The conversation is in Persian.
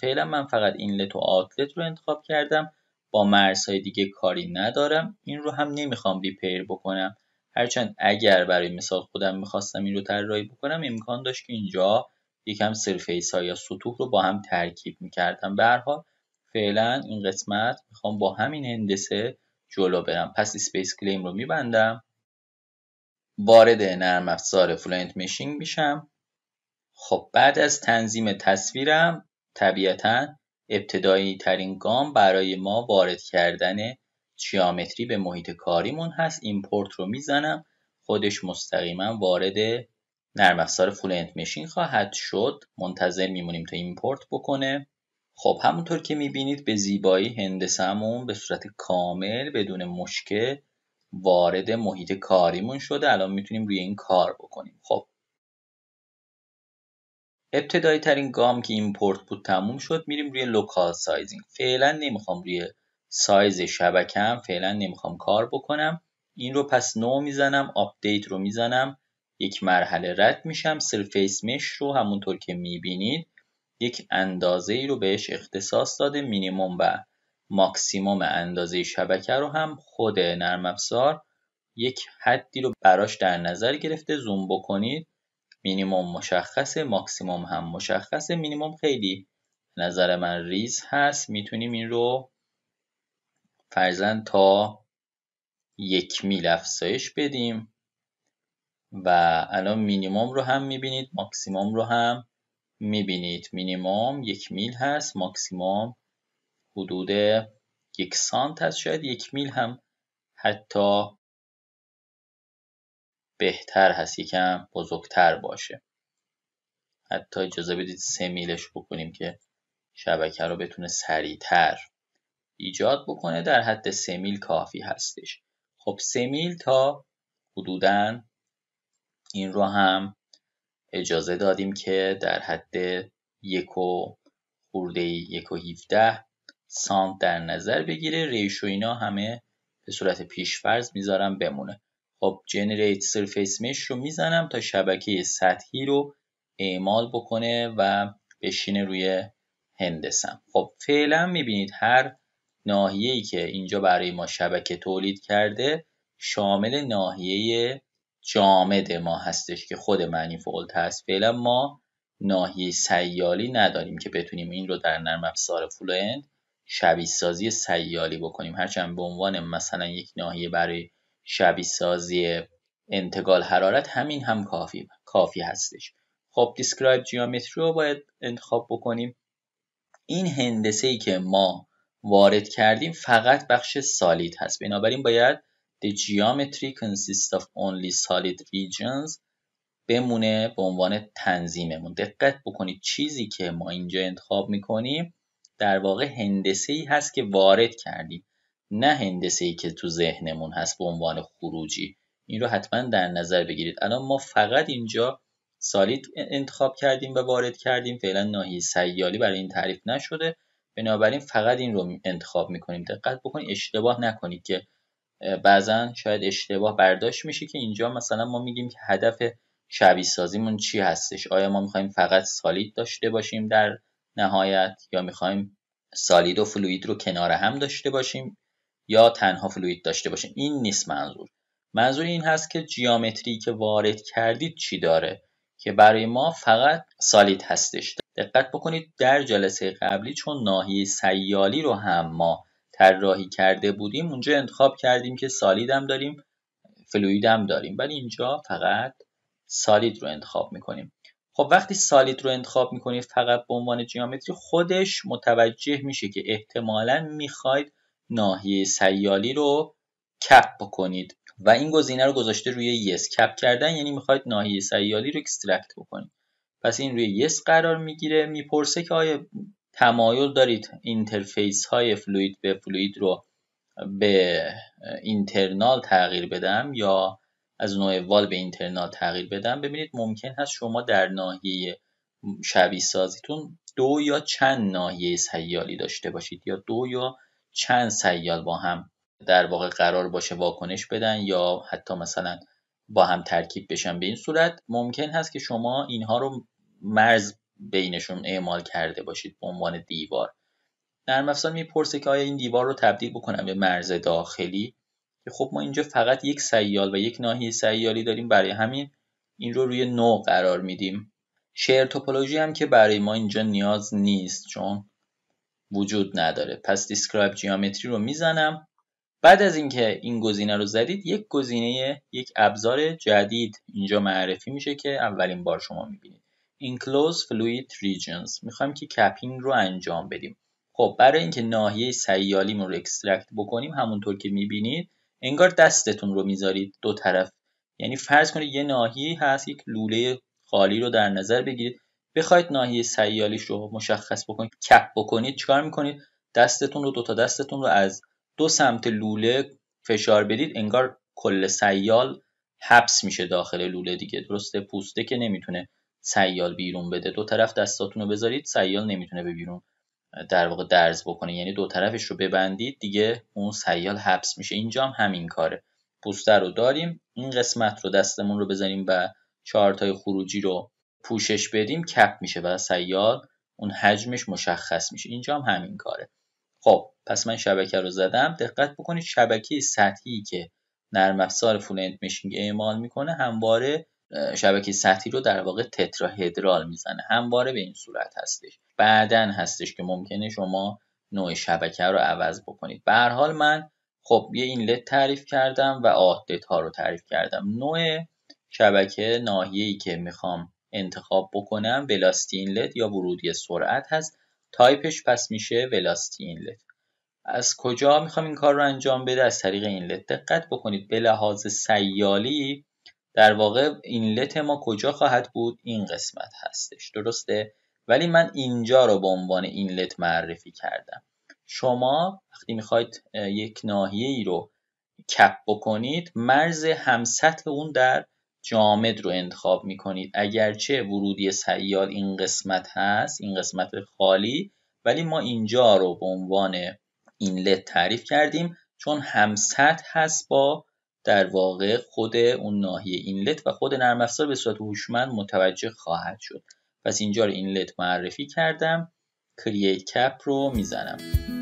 فعلا من فقط لت و آوتلت رو انتخاب کردم با مرزهای دیگه کاری ندارم این رو هم نمیخوام ریپیر بکنم هرچند اگر برای مثال خودم میخواستم این رو طراحی بکنم امکان داشت که اینجا یکم سرفیس ها یا سطوح رو با هم ترکیب میکردم به فعلا این قسمت میخوام با همین هندسه جلو برم پس اسپیس کلیم رو میبندم وارد نرم افزار فلوئنت مشینگ میشم خب بعد از تنظیم تصویرم طبیعتا ترین گام برای ما وارد کردن چیامتری به محیط کاریمون هست ایمپورت رو میزنم خودش مستقیما وارد نرم افزار فولنت مشین خواهد شد منتظر میمونیم تا ایمپورت بکنه خب همونطور که میبینید به زیبایی هندسمون به صورت کامل بدون مشکل وارد محیط کاریمون شده الان میتونیم روی این کار بکنیم خب ابتدایی ترین گام که ایمپورت بود تموم شد میریم روی لوکال سایزینگ فعلا نمیخوام روی سایز شبکم فعلا نمیخوام کار بکنم این رو پس نو میزنم آپدیت رو میزنم یک مرحله رد میشم سرفیس مش رو همونطور که میبینید یک اندازه ای رو بهش اختصاص داده مینیموم و ماکسیموم اندازه شبکه رو هم خود نرم افزار یک حدی رو براش در نظر گرفته زوم بکنید مینیموم مشخصه ماکسیموم هم مشخصه مینیموم خیلی نظر من ریز هست میتونیم این رو فرزن تا یک میل افزایش بدیم و الان مینیموم رو هم میبینید ماکسیموم رو هم میبینید مینیموم یک میل هست ماکسیموم حدود یک سانت هست شاید یک میل هم حتی بهتر هست یکم بزرگتر باشه حتی اجازه بدید سه میلش بکنیم که شبکه رو بتونه سریعتر ایجاد بکنه در حد سه میل کافی هستش خب سه میل تا حدودا این رو هم اجازه دادیم که در حد یک و خورده یک و هیفته سانت در نظر بگیره ریشو اینا همه به صورت پیشفرض میذارم بمونه خب generate surface رو میزنم تا شبکه سطحی رو اعمال بکنه و بشینه روی هندسم خب فعلا میبینید هر ناحیه‌ای که اینجا برای ما شبکه تولید کرده شامل ناحیه جامد ما هستش که خود معنی هست فعلا ما ناحیه سیالی نداریم که بتونیم این رو در نرم افزار فلوئنت شبیه سازی سیالی بکنیم هرچند به عنوان مثلا یک ناحیه برای شبیه سازی انتقال حرارت همین هم کافی کافی هستش خب دیسکرایب جیومتری رو باید انتخاب بکنیم این هندسه ای که ما وارد کردیم فقط بخش سالید هست بنابراین باید the geometry consists of only solid regions بمونه به عنوان تنظیممون دقت بکنید چیزی که ما اینجا انتخاب میکنیم در واقع هندسه ای هست که وارد کردیم نه هندسه ای که تو ذهنمون هست به عنوان خروجی این رو حتما در نظر بگیرید الان ما فقط اینجا سالید انتخاب کردیم و وارد کردیم فعلا ناحیه سیالی برای این تعریف نشده بنابراین فقط این رو انتخاب میکنیم دقت بکنید اشتباه نکنید که بعضا شاید اشتباه برداشت میشه که اینجا مثلا ما میگیم که هدف شبیه سازیمون چی هستش آیا ما میخوایم فقط سالید داشته باشیم در نهایت یا میخوایم سالید و فلوید رو کنار هم داشته باشیم یا تنها فلوید داشته باشه این نیست منظور منظور این هست که جیامتری که وارد کردید چی داره که برای ما فقط سالید هستش دقت بکنید در جلسه قبلی چون ناحیه سیالی رو هم ما طراحی کرده بودیم اونجا انتخاب کردیم که سالید هم داریم فلوید هم داریم ولی اینجا فقط سالید رو انتخاب میکنیم خب وقتی سالید رو انتخاب میکنید فقط به عنوان جیامتری خودش متوجه میشه که احتمالا میخواید ناحیه سیالی رو کپ بکنید و این گزینه رو گذاشته روی یس کپ کردن یعنی میخواید ناحیه سیالی رو اکسترکت بکنید پس این روی یس قرار میگیره میپرسه که آیا تمایل دارید اینترفیس های فلوید به فلوید رو به اینترنال تغییر بدم یا از نوع وال به اینترنال تغییر بدم ببینید ممکن هست شما در ناحیه شبیه سازیتون دو یا چند ناحیه سیالی داشته باشید یا دو یا چند سیال با هم در واقع قرار باشه واکنش بدن یا حتی مثلا با هم ترکیب بشن به این صورت ممکن هست که شما اینها رو مرز بینشون اعمال کرده باشید به عنوان دیوار در مفصل میپرسه که آیا این دیوار رو تبدیل بکنم به مرز داخلی که خب ما اینجا فقط یک سیال و یک ناحیه سیالی داریم برای همین این رو روی نو قرار میدیم شیر توپولوژی هم که برای ما اینجا نیاز نیست چون وجود نداره پس دیسکرایب جیامتری رو میزنم بعد از اینکه این گزینه رو زدید یک گزینه یک ابزار جدید اینجا معرفی میشه که اولین بار شما میبینید Enclose Fluid Regions میخوایم که کپینگ رو انجام بدیم خب برای اینکه ناحیه سیالیمون رو اکسترکت بکنیم همونطور که میبینید انگار دستتون رو میذارید دو طرف یعنی فرض کنید یه ناحیه هست یک لوله خالی رو در نظر بگیرید بخواید ناحیه سیالیش رو مشخص بکنید کپ بکنید چیکار میکنید دستتون رو دو تا دستتون رو از دو سمت لوله فشار بدید انگار کل سیال حبس میشه داخل لوله دیگه درسته پوسته که نمیتونه سیال بیرون بده دو طرف دستاتون رو بذارید سیال نمیتونه به بیرون در واقع درز بکنه یعنی دو طرفش رو ببندید دیگه اون سیال حبس میشه اینجا هم همین کاره پوسته رو داریم این قسمت رو دستمون رو بزنیم و چارتای خروجی رو پوشش بدیم کپ میشه و سیار اون حجمش مشخص میشه اینجا هم همین کاره خب پس من شبکه رو زدم دقت بکنید شبکه سطحی که نرم افزار فول مشینگ اعمال میکنه همواره شبکه سطحی رو در واقع تتراهدرال میزنه همواره به این صورت هستش بعدن هستش که ممکنه شما نوع شبکه رو عوض بکنید به حال من خب یه این اینلت تعریف کردم و آدت ها رو تعریف کردم نوع شبکه ناحیه‌ای که میخوام انتخاب بکنم ولاستی اینلت یا ورودی سرعت هست تایپش پس میشه ولاستی اینلت از کجا میخوام این کار رو انجام بده از طریق اینلت دقت بکنید به لحاظ سیالی در واقع اینلت ما کجا خواهد بود این قسمت هستش درسته ولی من اینجا رو به عنوان اینلت معرفی کردم شما وقتی میخواید یک ناحیه ای رو کپ بکنید مرز همسط اون در جامد رو انتخاب میکنید اگرچه ورودی سیال این قسمت هست این قسمت خالی ولی ما اینجا رو به عنوان اینلت تعریف کردیم چون همسط هست با در واقع خود اون ناحیه اینلت و خود نرم افزار به صورت هوشمند متوجه خواهد شد پس اینجا رو اینلت معرفی کردم کرییت کپ رو میزنم